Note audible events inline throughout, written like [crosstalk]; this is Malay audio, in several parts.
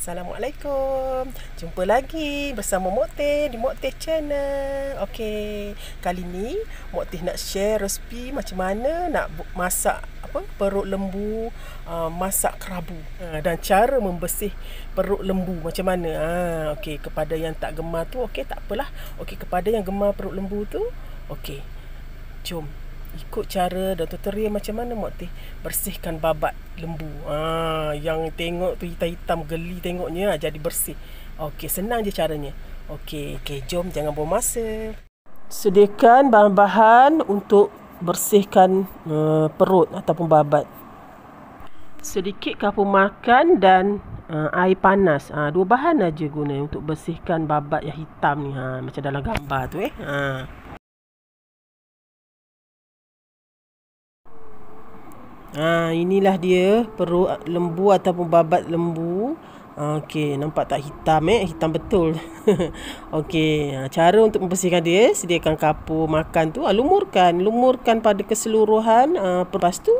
Assalamualaikum Jumpa lagi bersama Moktih di Moktih Channel Okey, kali ni Moktih nak share resipi macam mana nak masak apa perut lembu ah, Masak kerabu ah, Dan cara membersih perut lembu macam mana uh, Okey, kepada yang tak gemar tu okey tak apalah Okey, kepada yang gemar perut lembu tu Okey, jom ikut cara Dr. Teria macam mana Mokti bersihkan babat lembu ah, yang tengok tu hitam-hitam geli tengoknya ha, jadi bersih Okey, senang je caranya Okey, okay, jom jangan buang masa sediakan bahan-bahan untuk bersihkan uh, perut ataupun babat sedikit kapur makan dan uh, air panas ha, dua bahan aja guna untuk bersihkan babat yang hitam ni ha, macam dalam gambar tu eh ha. Ha, inilah dia perut lembu ataupun babat lembu. Ha, Okey, nampak tak hitam eh? Hitam betul. [laughs] Okey, ha, cara untuk membersihkan dia, sediakan kapur makan tu. Ha, lumurkan, lumurkan pada keseluruhan. Ha, lepas tu,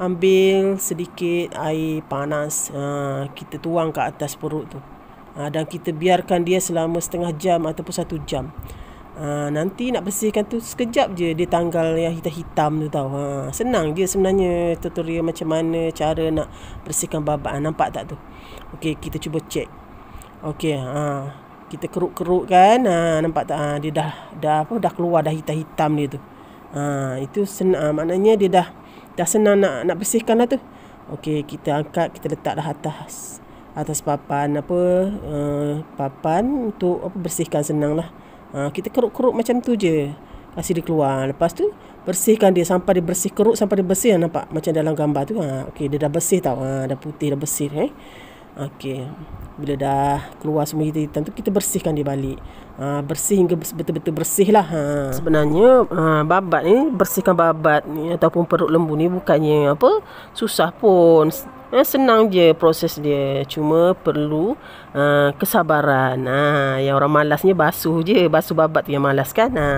ambil sedikit air panas. Ha, kita tuang ke atas perut tu. Ha, dan kita biarkan dia selama setengah jam ataupun satu jam. Ah, nanti nak bersihkan tu sekejap je dia tanggal yang hitam-hitam tu tau. Ha, senang je sebenarnya tutorial macam mana cara nak bersihkan babak. Ha, nampak tak tu? Okey, kita cuba check. Okey, ha, kita keruk-keruk kan. Ha, nampak tak? Ha, dia dah dah apa dah keluar dah hitam-hitam dia tu. Ha, itu senang ha, ah, maknanya dia dah dah senang nak nak bersihkan lah tu. Okey, kita angkat, kita letak dah atas atas papan apa uh, papan untuk apa bersihkan senang lah Ha, kita keruk-keruk macam tu je. Kasih dia keluar. Lepas tu, bersihkan dia sampai dia bersih. Keruk sampai dia bersih. Ah, nampak macam dalam gambar tu. Ha, Okey, dia dah bersih tau. Ha, dah putih, dah bersih. Eh? Okay, Bila dah keluar semua kita hitam tu, kita bersihkan dia balik. Ha, bersih hingga betul-betul bersih lah. Ha. Sebenarnya, ha, babat ni, bersihkan babat ni ataupun perut lembu ni bukannya apa susah pun. Ha, senang je proses dia. Cuma perlu uh, kesabaran. Ha, yang orang malasnya basuh je. Basuh babat yang malas kan. Ha.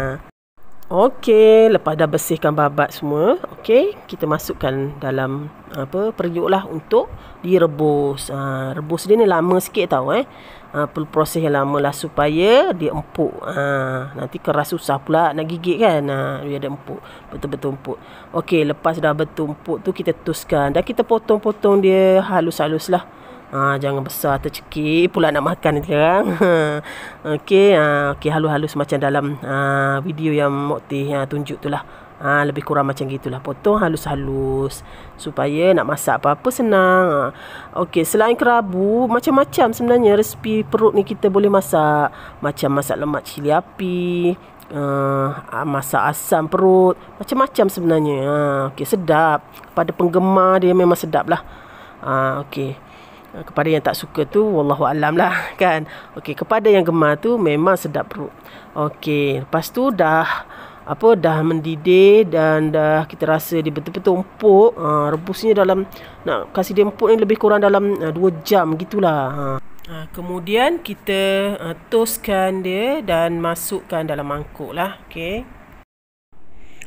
Okey, lepas dah bersihkan babat semua, okey, kita masukkan dalam apa periuklah untuk direbus. Ha, rebus dia ni lama sikit tau eh. Ha, perlu proses yang lama lah supaya dia empuk. Ha, nanti keras susah pula nak gigit kan. Ha, dia ada empuk. Betul-betul empuk. Okey, lepas dah betul empuk tu kita tuskan. Dah kita potong-potong dia halus-halus lah. Ha, jangan besar tercekik pula nak makan ni sekarang. Ha, [laughs] okey, ha, okey halus-halus macam dalam ha, video yang Mokti ha, tunjuk tu lah. Ha, lebih kurang macam gitulah. Potong halus-halus supaya nak masak apa-apa senang. Ha. Okey, selain kerabu, macam-macam sebenarnya resipi perut ni kita boleh masak. Macam masak lemak cili api, Uh, masak asam perut macam-macam sebenarnya ha uh, okey sedap pada penggemar dia memang sedap lah ha uh, okey Eh, kepada yang tak suka tu wallahu alam lah [laughs] kan okey kepada yang gemar tu memang sedap bro. okey lepas tu dah apa dah mendidih dan dah kita rasa dia betul-betul empuk ha, rebusnya dalam nak kasi dia empuk ni lebih kurang dalam ha, eh, 2 jam gitulah ha. ha kemudian kita ha, eh, toastkan dia dan masukkan dalam mangkuk lah okey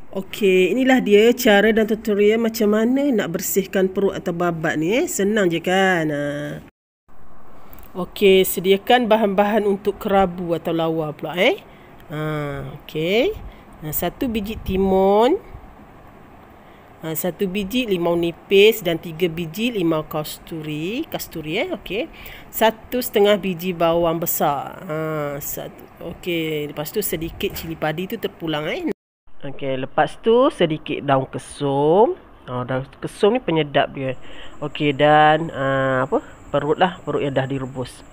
Okey, inilah dia cara dan tutorial macam mana nak bersihkan perut atau babak ni. Eh? Senang je kan? Ha. Okey, sediakan bahan-bahan untuk kerabu atau lawa pula eh. Ha, okey. Nah, ha, satu biji timun. Ha, satu biji limau nipis dan tiga biji limau kasturi. Kasturi eh, okey. Satu setengah biji bawang besar. Ha, satu. Okey, lepas tu sedikit cili padi tu terpulang eh. Okey, lepas tu sedikit daun kesum. Oh, daun kesum ni penyedap dia. Okey dan uh, apa? Perut lah, perut yang dah direbus.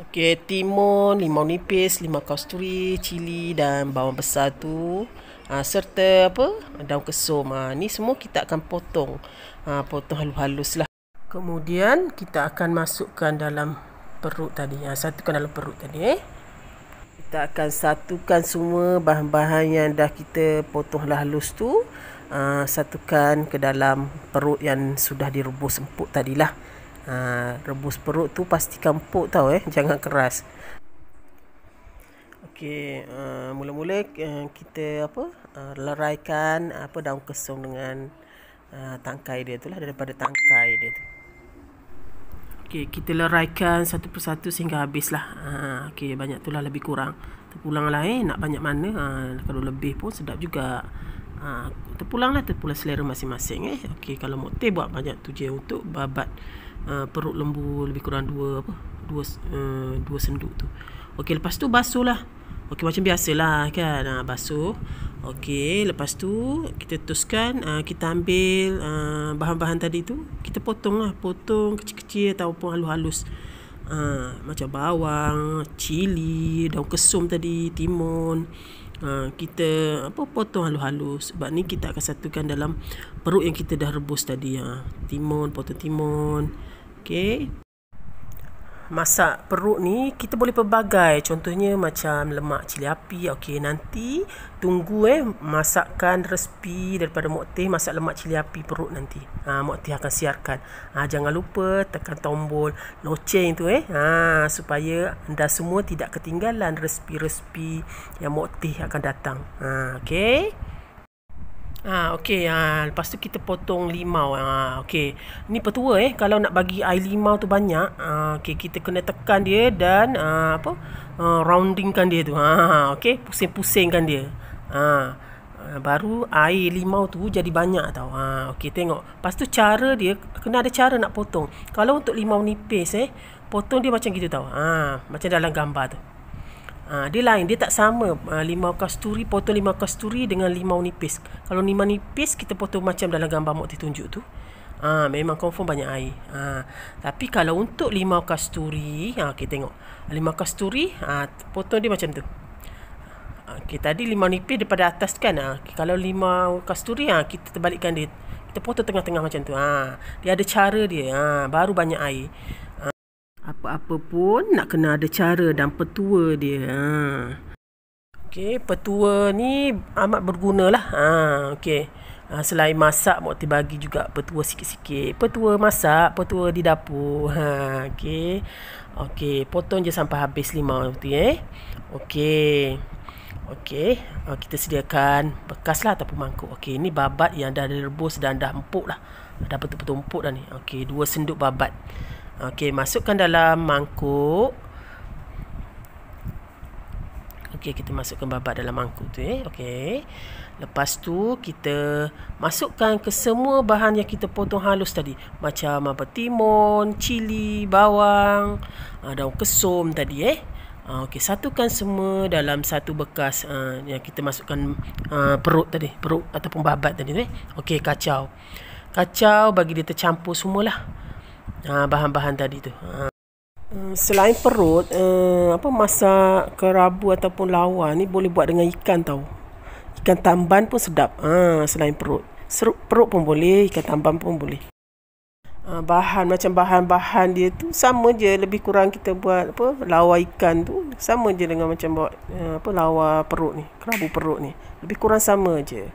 Okey, timun, limau nipis, limau kasturi, cili dan bawang besar tu uh, serta apa? Daun kesum. Uh, ni semua kita akan potong. Uh, potong halus-halus lah. Kemudian kita akan masukkan dalam perut tadi. Uh, satukan dalam perut tadi eh kita akan satukan semua bahan-bahan yang dah kita potong halus tu uh, satukan ke dalam perut yang sudah direbus empuk tadilah Ha, rebus perut tu pastikan empuk tau eh jangan keras. Okey, uh, mula-mula uh, kita apa? Uh, leraikan apa daun kesum dengan uh, tangkai dia itulah daripada tangkai dia tu. Okey, kita leraikan satu persatu sehingga habislah. Ha, Okey, banyak itulah lebih kurang. Terpulanglah eh, nak banyak mana. Ha, kalau lebih pun sedap juga. Ha, ah, terpulanglah, terpulang selera masing-masing eh. Okey, kalau mokte buat banyak tu je untuk babat ha, perut lembu lebih kurang dua apa? Dua, uh, dua senduk tu. Okey, lepas tu basuhlah. lah. Okey macam biasalah kan ha, basuh. Okey lepas tu kita tuskan ha, ah, kita ambil ha, bahan-bahan tadi tu kita potong lah, potong kecil-kecil ataupun halus-halus. Ha, macam bawang, cili, daun kesum tadi, timun. Ha, kita apa potong halus-halus sebab ni kita akan satukan dalam perut yang kita dah rebus tadi ha. timun potong timun okey masak perut ni kita boleh pelbagai contohnya macam lemak cili api okey nanti tunggu eh masakkan resipi daripada Mokteh masak lemak cili api perut nanti ha Mokteh akan siarkan ha jangan lupa tekan tombol loceng tu eh ha supaya anda semua tidak ketinggalan resipi-resipi yang Mokteh akan datang ha okey Ha, okey. Ha, lepas tu kita potong limau. Ha, okey. Ni petua eh. Kalau nak bagi air limau tu banyak. Ha, okey. Kita kena tekan dia dan ha, apa? Ha, roundingkan dia tu. Ha, okey. Pusing-pusingkan dia. Ha, baru air limau tu jadi banyak tau. Ha, okey. Tengok. Lepas tu cara dia. Kena ada cara nak potong. Kalau untuk limau nipis eh. Potong dia macam gitu tau. Ha, macam dalam gambar tu. Ha, dia lain, dia tak sama ha, ah, limau kasturi, potong limau kasturi dengan limau nipis. Kalau limau nipis, kita potong macam dalam gambar Mokti tunjuk tu. Ha, memang confirm banyak air. Ha, tapi kalau untuk limau kasturi, ha, okay, tengok. Limau kasturi, ha, potong dia macam tu. Ha, okay, tadi limau nipis daripada atas kan. Ha, kalau limau kasturi, ha, kita terbalikkan dia. Kita potong tengah-tengah macam tu. Ha, dia ada cara dia, ha, baru banyak air apa-apa pun nak kena ada cara dan petua dia. Ha. Okey, petua ni amat berguna lah. Ha, okey. Ha, selain masak, Mokti bagi juga petua sikit-sikit. Petua masak, petua di dapur. Ha, okey. Okey, potong je sampai habis limau tu eh. Okey. Okey, ha, kita sediakan bekas lah ataupun mangkuk. Okey, ni babat yang dah direbus dan dah empuk lah. Dah betul-betul empuk dah ni. Okey, dua senduk babat. Okey, masukkan dalam mangkuk. Okey, kita masukkan babat dalam mangkuk tu eh. Okey. Lepas tu kita masukkan ke semua bahan yang kita potong halus tadi. Macam apa timun, cili, bawang, ah, daun kesum tadi eh. Ah, okey, satukan semua dalam satu bekas uh, yang kita masukkan uh, perut tadi. Perut ataupun babat tadi. Eh? Okey, kacau. Kacau bagi dia tercampur semualah. lah. Ah, bahan-bahan tadi tu. Ha. Selain perut, uh, apa masak kerabu ataupun lawa ni boleh buat dengan ikan tau. Ikan tamban pun sedap. Ha, selain perut. Seru, perut pun boleh, ikan tamban pun boleh. Ha, bahan macam bahan-bahan dia tu sama je lebih kurang kita buat apa lawa ikan tu sama je dengan macam buat uh, apa lawa perut ni, kerabu perut ni. Lebih kurang sama je.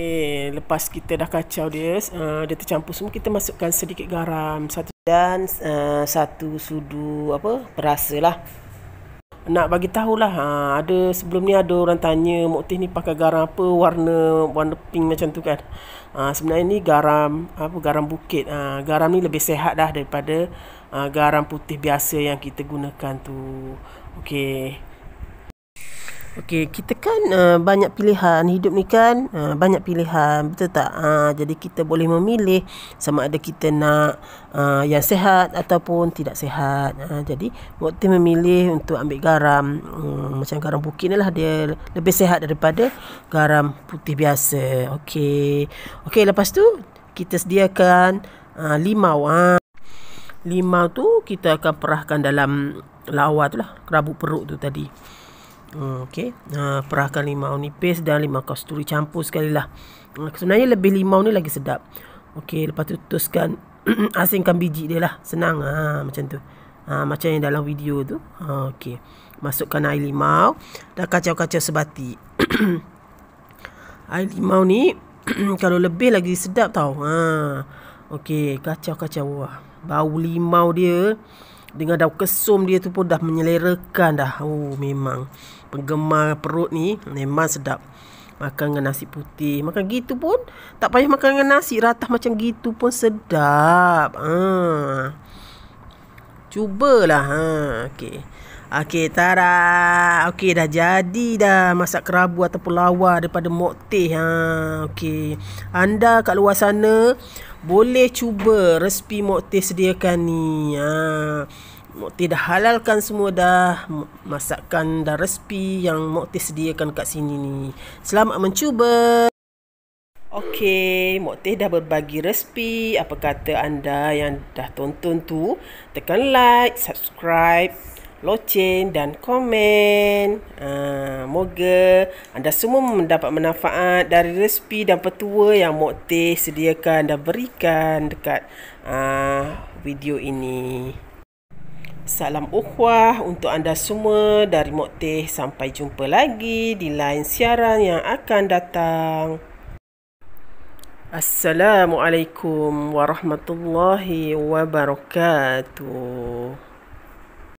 Okay, lepas kita dah kacau dia, uh, dia tercampur semua, kita masukkan sedikit garam satu dan uh, satu sudu apa perasa lah. Nak bagi tahulah, ha, ada sebelum ni ada orang tanya Moktih ni pakai garam apa warna warna pink macam tu kan. Ha, sebenarnya ni garam apa garam bukit. Ha, garam ni lebih sehat dah daripada ha, garam putih biasa yang kita gunakan tu. Okey. Okey, kita kan uh, banyak pilihan hidup ni kan. Uh, banyak pilihan, betul tak? Uh, jadi kita boleh memilih sama ada kita nak uh, yang sehat ataupun tidak sehat. Uh, jadi waktu memilih untuk ambil garam, um, macam garam bukit ni lah dia lebih sehat daripada garam putih biasa. Okey. Okey, lepas tu kita sediakan uh, limau. Uh. Limau tu kita akan perahkan dalam lawa tu lah, kerabu perut tu tadi. Hmm, okay. uh, ah, perahkan limau ni paste dan limau kasturi campur sekali lah. Uh, ah, sebenarnya lebih limau ni lagi sedap. Okay, lepas tu tuskan [clears throat] asingkan biji dia lah. Senang ah macam tu. Ha, macam yang dalam video tu. Uh, Okey. Masukkan air limau dan kacau-kacau sebati. [clears throat] air limau ni [clears throat] kalau lebih lagi sedap tau. Ha. Okay, kacau-kacau wah. Bau limau dia dengan daun kesum dia tu pun dah menyelerakan dah. Oh, memang penggemar perut ni memang sedap makan dengan nasi putih makan gitu pun tak payah makan dengan nasi ratah macam gitu pun sedap ha cubalah ha okey okey tara okey dah jadi dah masak kerabu ataupun lawa daripada mok teh ha okey anda kat luar sana boleh cuba resipi mok teh sediakan ni ha Mukti dah halalkan semua dah Masakan dah resipi yang Mukti sediakan kat sini ni Selamat mencuba Okey, Mok Teh dah berbagi resipi. Apa kata anda yang dah tonton tu? Tekan like, subscribe, loceng dan komen. Uh, moga anda semua mendapat manfaat dari resipi dan petua yang Mok Teh sediakan dan berikan dekat uh, video ini. Salam ukhwah untuk anda semua dari Mokteh. Sampai jumpa lagi di lain siaran yang akan datang. Assalamualaikum warahmatullahi wabarakatuh.